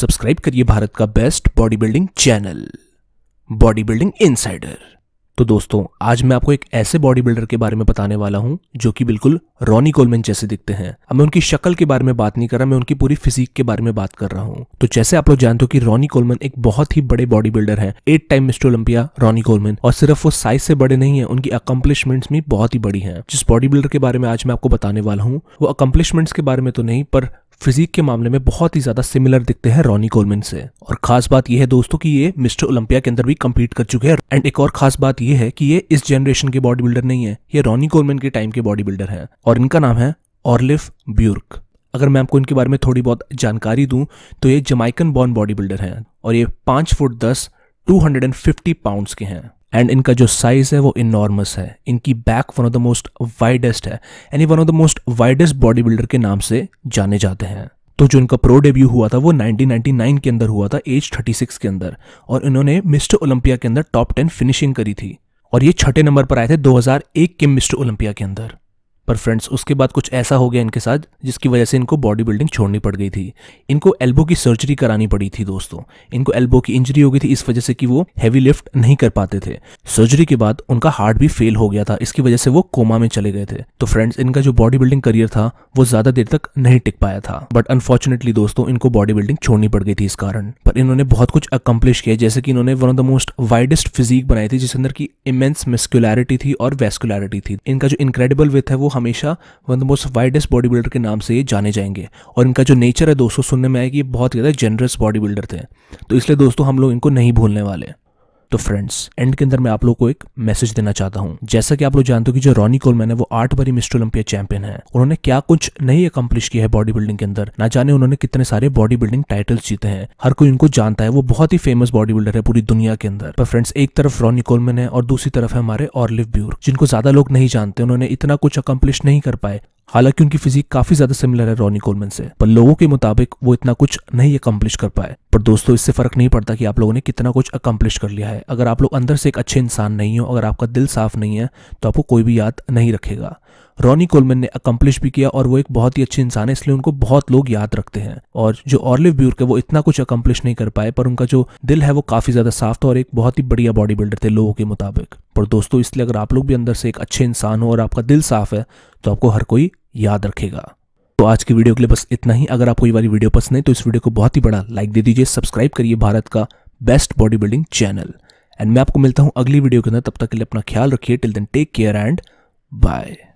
subscribe करिए भारत का best body building channel body building insider तो दोस्तों आज मैं आपको एक ऐसे बॉडी बिल्डर के बारे में बताने वाला हूं जो कि बिल्कुल रॉनी कोलमैन जैसे दिखते हैं अब मैं उनकी शक्ल के बारे में बात नहीं कर रहा मैं उनकी पूरी फिजिक के बारे में बात कर रहा हूं तो जैसे आप लोग जानते हो कि रॉनी कोलमैन एक बहुत ही बड़े बॉडी बिल्डर है eight time mister Olympia Ronnie Coleman और सिर्फ वो साइज से बड़े नहीं है उनकी अकम्पलिशमेंट्स भी बहुत ही बड़ी है जिस बॉडी बिल्डर के बारे में आज मैं आपको बताने वाला हूँ वो अकम्पलिशमेंट्स के बारे में तो नहीं पर फिजिक के मामले में बहुत ही ज़्यादा सिमिलर दिखते हैं रॉनी कोलमैन से और खास बात यह है दोस्तों कि ये मिस्टर ओलंपिया के अंदर भी कम्पीट कर चुके हैं एंड एक और खास बात यह है कि ये इस जनरेशन के बॉडी बिल्डर नहीं है ये रॉनी कोलमैन के टाइम के बॉडी बिल्डर है और इनका नाम है ऑर्लिफ ब्यूर्क अगर मैं आपको इनके बारे में थोड़ी बहुत जानकारी दूं तो ये जमाइकन बॉर्न बॉडी बिल्डर हैं और ये पांच फुट दस फिफ्टी पाउंड्स के हैं एंड इनका जो साइज़ है वो इनॉर्मस है इनकी back one of the most widest है यानी वन of the most widest body builder के नाम से जाने जाते हैं तो जो इनका प्रो डेब्यू हुआ था वो 1999 के अंदर हुआ था एज 36 के अंदर और इन्होंने मिस्टर ओलंपिया के अंदर टॉप 10 फिनिशिंग करी थी और ये छठे नंबर पर आए थे 2001 के मिस्टर ओलंपिया के अंदर पर फ्रेंड्स उसके बाद कुछ ऐसा हो गया इनके साथ जिसकी वजह से इनको बॉडी बिल्डिंग छोड़नी पड़ गई थी इनको एल्बो की सर्जरी करानी पड़ी थी दोस्तों इनको एल्बो की इंजरी हो गई थी इस वजह से कि वो हैवी लिफ्ट नहीं कर पाते थे सर्जरी के बाद उनका हार्ट भी फेल हो गया था इसकी वजह से वो कोमा में चले गए थे तो फ्रेंड्स इनका जो बॉडी बिल्डिंग करियर था वो ज्यादा देर तक नहीं टिक पाया था बट अनफॉर्चुनेटली दोस्तों इनको बॉडी बिल्डिंग छोड़नी पड़ गई थी इस कारण पर इन्होंने बहुत कुछ अकम्पलिश किया जैसे कि इन्होंने one of the most widest physique बनाई थी जिसके अंदर की इमेंस मेस्कुलरिटी थी और वेस्कुलरिटी थी इनका जो इनक्रेडिबल विथ है वो हमेशा one the most widest body builder के नाम से ये जाने जाएंगे और इनका जो नेचर है दोस्तों सुनने में आया कि ये बहुत ज़्यादा जनरस बॉडी बिल्डर थे तो इसलिए दोस्तों हम लोग इनको नहीं भूलने वाले तो फ्रेंड्स एंड के अंदर मैं आप लोग को एक मैसेज देना चाहता हूँ जैसा कि आप लोग जानते हो कि जो रॉनी कोलमैन है वो आठ बारी मिस्टर ओलंपिया चैंपियन है उन्होंने क्या कुछ नहीं अकम्पलिश किया है बॉडी बिल्डिंग के अंदर ना जाने उन्होंने कितने सारे बॉडी बिल्डिंग टाइटल्स जीते हैं हर कोई उनको जानता है वो बहुत ही फेमस बॉडी बिल्डर है पूरी दुनिया के अंदर पर फ्रेंड्स एक तरफ रॉनी कोलमैन है और दूसरी तरफ है हमारे ऑर्लिव ब्यूर जिनको ज्यादा लोग नहीं जानते उन्होंने इतना कुछ अकम्पलिश नहीं कर पाए हालांकि उनकी फिजिक काफी ज्यादा सिमिलर है रॉनी कोलमैन से पर लोगों के मुताबिक वो इतना कुछ नहीं अकम्पलिश कर पाए पर दोस्तों इससे फर्क नहीं पड़ता कि आप लोगों ने कितना कुछ अकम्पलिश कर लिया है अगर आप लोग अंदर से एक अच्छे इंसान नहीं हो अगर आपका दिल साफ नहीं है तो आपको कोई भी याद नहीं रखेगा रॉनी कोलमेन ने अकम्पलिश भी किया और वो एक बहुत ही अच्छे इंसान है इसलिए उनको बहुत लोग याद रखते हैं और जो ऑर्लिव ब्यूर्क है वो इतना कुछ अकम्पलिश नहीं कर पाए पर उनका जो दिल है वो काफी ज्यादा साफ था और एक बहुत ही बढ़िया बॉडी बिल्डर थे लोगों के मुताबिक पर दोस्तों इसलिए अगर आप लोग भी अंदर से एक अच्छे इंसान हो और आपका दिल साफ है तो आपको हर कोई याद रखेगा तो आज की वीडियो के लिए बस इतना ही अगर आपको ये वाली वीडियो पसंद है तो इस वीडियो को बहुत ही बड़ा लाइक दे दीजिए सब्सक्राइब करिए भारत का best body building channel and मैं आपको मिलता हूं अगली वीडियो के अंदर तब तक के लिए अपना ख्याल रखिए till then take care and bye